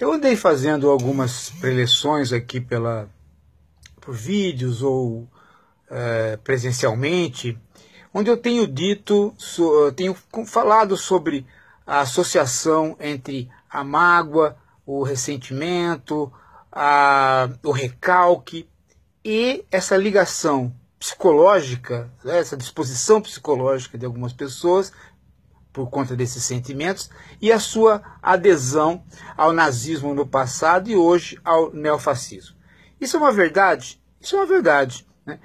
Eu andei fazendo algumas preleções aqui pela, por vídeos ou é, presencialmente, onde eu tenho dito, so, tenho falado sobre a associação entre a mágoa, o ressentimento, a, o recalque e essa ligação psicológica, né, essa disposição psicológica de algumas pessoas por conta desses sentimentos e a sua adesão ao nazismo no passado e hoje ao neofascismo. Isso é uma verdade? Isso é uma verdade. Né?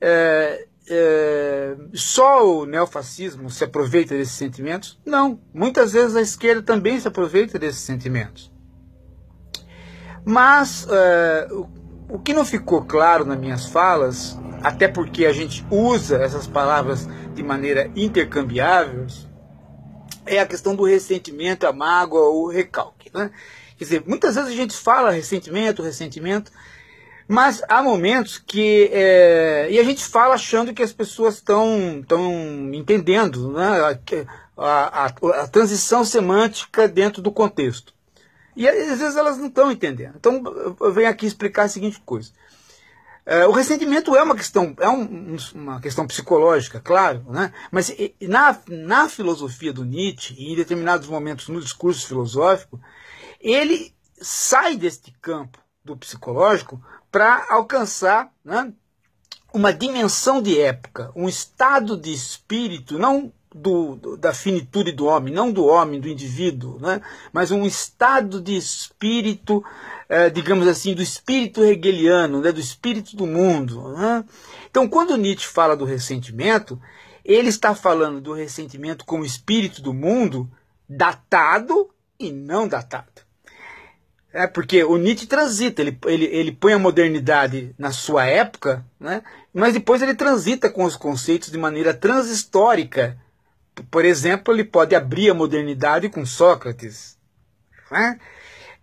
É, é, só o neofascismo se aproveita desses sentimentos? Não. Muitas vezes a esquerda também se aproveita desses sentimentos. Mas é, o que não ficou claro nas minhas falas, até porque a gente usa essas palavras de maneira intercambiável, é a questão do ressentimento, a mágoa, o recalque. Né? Quer dizer, muitas vezes a gente fala ressentimento, ressentimento, mas há momentos que. É, e a gente fala achando que as pessoas estão entendendo né, a, a, a, transição semântica dentro do contexto. E às vezes elas não estão entendendo. Então eu venho aqui explicar a seguinte coisa. É, o ressentimento é uma questão, é um, uma questão psicológica, claro, né? mas na, na filosofia do Nietzsche, e em determinados momentos no discurso filosófico, ele sai deste campo do psicológico para alcançar né, uma dimensão de época, um estado de espírito não do, do, da finitude do homem, não do homem, do indivíduo, né? mas um estado de espírito, é, digamos assim, do espírito hegeliano, né? do espírito do mundo. Né? Então, quando Nietzsche fala do ressentimento, ele está falando do ressentimento como espírito do mundo, datado e não datado. É porque o Nietzsche transita, ele, ele, ele põe a modernidade na sua época, né? mas depois ele transita com os conceitos de maneira transhistórica por exemplo, ele pode abrir a modernidade com Sócrates. Né?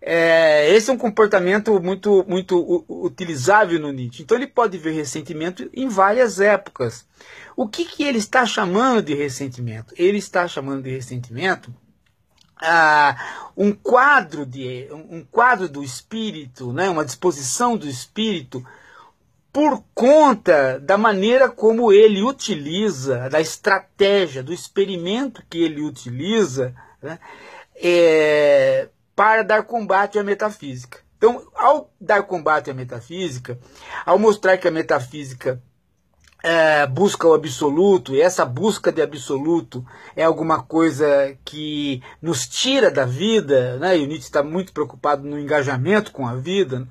É, esse é um comportamento muito, muito utilizável no Nietzsche. Então ele pode ver ressentimento em várias épocas. O que, que ele está chamando de ressentimento? Ele está chamando de ressentimento ah, um quadro de um quadro do espírito, né, uma disposição do espírito por conta da maneira como ele utiliza, da estratégia, do experimento que ele utiliza né, é, para dar combate à metafísica. Então, ao dar combate à metafísica, ao mostrar que a metafísica é, busca o absoluto, e essa busca de absoluto é alguma coisa que nos tira da vida, né? e o Nietzsche está muito preocupado no engajamento com a vida,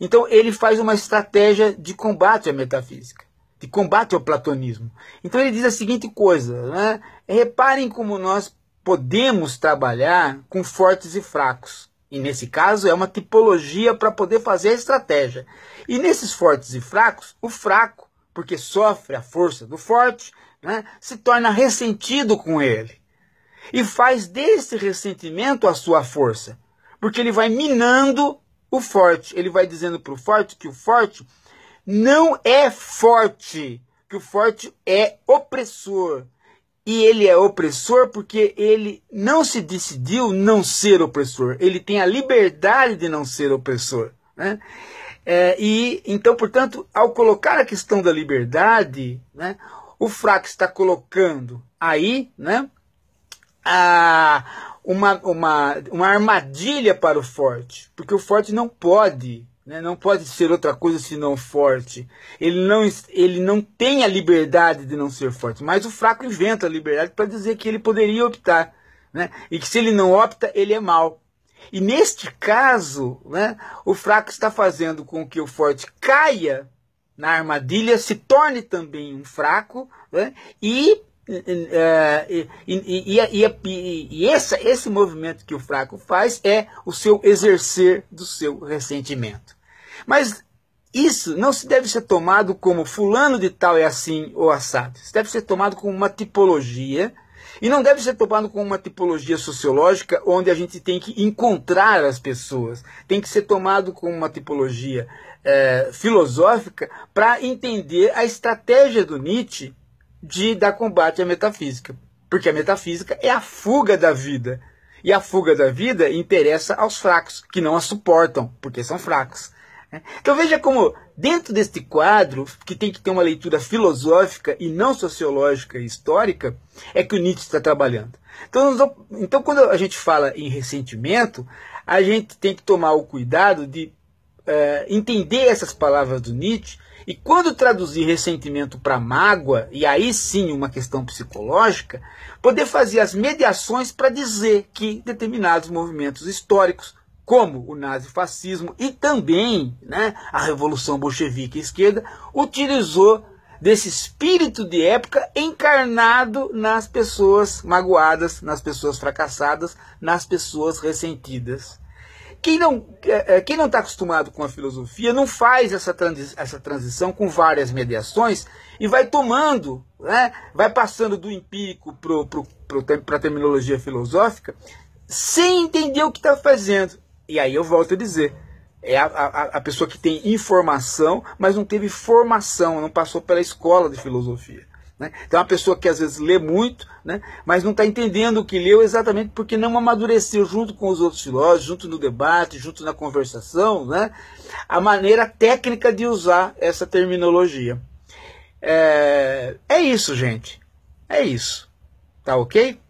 então ele faz uma estratégia de combate à metafísica, de combate ao platonismo. Então ele diz a seguinte coisa: né? reparem como nós podemos trabalhar com fortes e fracos. E nesse caso é uma tipologia para poder fazer a estratégia. E nesses fortes e fracos, o fraco, porque sofre a força do forte, né, se torna ressentido com ele. E faz desse ressentimento a sua força. Porque ele vai minando o forte. Ele vai dizendo para o forte que o forte não é forte, que o forte é opressor. E ele é opressor porque ele não se decidiu não ser opressor. Ele tem a liberdade de não ser opressor. Né? É, e então, portanto, ao colocar a questão da liberdade, né, o fraco está colocando aí, né, a, uma, uma, uma armadilha para o forte, porque o forte não pode, né, não pode ser outra coisa senão forte. Ele não, ele não tem a liberdade de não ser forte, mas o fraco inventa a liberdade para dizer que ele poderia optar, né, e que se ele não opta, ele é mal. E neste caso, né, o fraco está fazendo com que o forte caia na armadilha, se torne também um fraco né, e é, e, e, e, e esse, esse movimento que o fraco faz é o seu exercer do seu ressentimento. Mas isso não se deve ser tomado como fulano de tal é assim ou assado. Isso deve ser tomado como uma tipologia e não deve ser tomado como uma tipologia sociológica onde a gente tem que encontrar as pessoas. Tem que ser tomado como uma tipologia é, filosófica para entender a estratégia do Nietzsche de dar combate à metafísica, porque a metafísica é a fuga da vida. E a fuga da vida interessa aos fracos, que não a suportam, porque são fracos. É. Então veja como, dentro deste quadro, que tem que ter uma leitura filosófica e não sociológica e histórica, é que o Nietzsche está trabalhando. Então, então quando a gente fala em ressentimento, a gente tem que tomar o cuidado de é, entender essas palavras do Nietzsche e quando traduzir ressentimento para mágoa, e aí sim uma questão psicológica, poder fazer as mediações para dizer que determinados movimentos históricos, como o nazifascismo e também né, a Revolução Bolchevique esquerda, utilizou desse espírito de época encarnado nas pessoas magoadas, nas pessoas fracassadas, nas pessoas ressentidas. Quem não é, é quem não está acostumado com a filosofia não faz essa, transi essa transição com várias mediações e vai tomando, né, vai passando do empírico para a terminologia filosófica sem entender o que está fazendo. E aí eu volto a dizer, é a, a, a, pessoa que tem informação, mas não teve formação, não passou pela escola de filosofia. Né? Então, uma pessoa que às vezes lê muito, né? mas não está entendendo o que leu exatamente porque não amadureceu junto com os outros filósofos, junto no debate, junto na conversação, né? a maneira técnica de usar essa terminologia. É, é isso, gente. É isso. Tá ok?